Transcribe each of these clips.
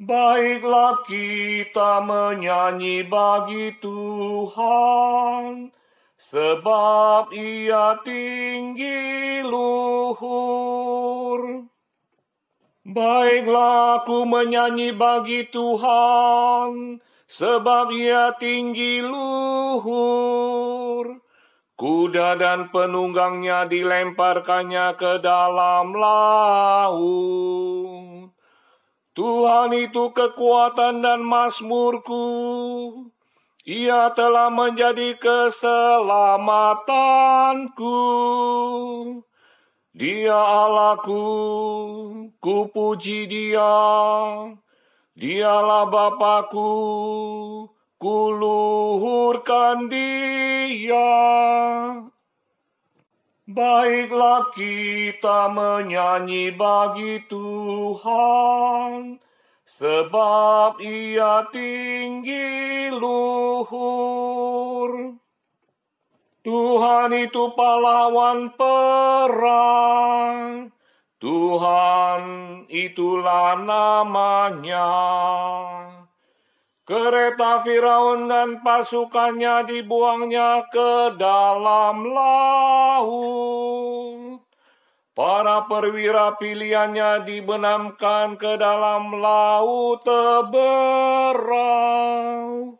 Baiklah kita menyanyi bagi Tuhan, sebab Ia tinggi luhur. Baiklah aku menyanyi bagi Tuhan, sebab ia tinggi luhur. Kuda dan penunggangnya dilemparkannya ke dalam laut. Tuhan itu kekuatan dan masmurku, Ia telah menjadi keselamatanku. Dia Allahku, ku puji dia. Dialah Bapakku, ku luhurkan dia. Baiklah kita menyanyi bagi Tuhan, sebab Ia tinggi luhur. Tuhan itu pahlawan perang, Tuhan itulah namanya. Kereta Firaun dan pasukannya dibuangnya ke dalam laut. Para perwira pilihannya dibenamkan ke dalam laut teberau.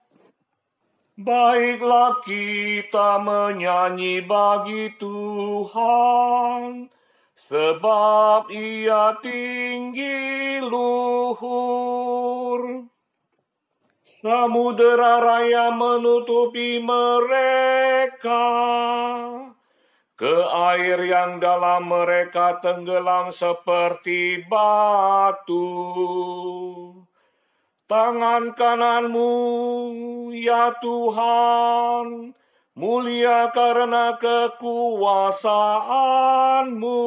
Baiklah kita menyanyi bagi Tuhan, sebab ia tinggi luhur Samudera raya menutupi mereka. Ke air yang dalam mereka tenggelam seperti batu. Tangan kananmu, ya Tuhan, mulia karena kekuasaanmu.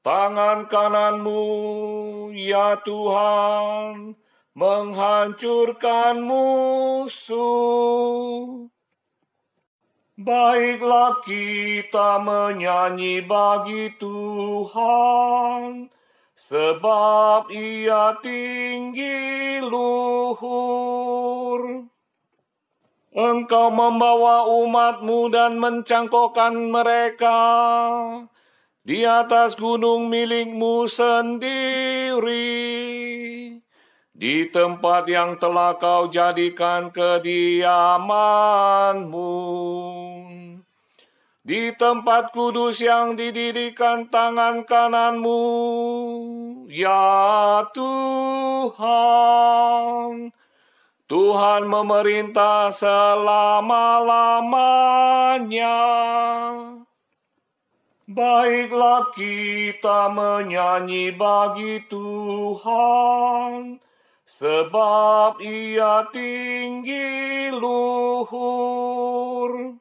Tangan kananmu, ya Tuhan, menghancurkan musuh. Baiklah kita menyanyi bagi Tuhan, sebab ia tinggi luhur. Engkau membawa umatmu dan mencangkokkan mereka di atas gunung milikmu sendiri di tempat yang telah kau jadikan kediamanmu. Di tempat kudus yang didirikan tangan kananmu, ya Tuhan. Tuhan memerintah selama-lamanya. Baiklah kita menyanyi bagi Tuhan sebab ia tinggi luhur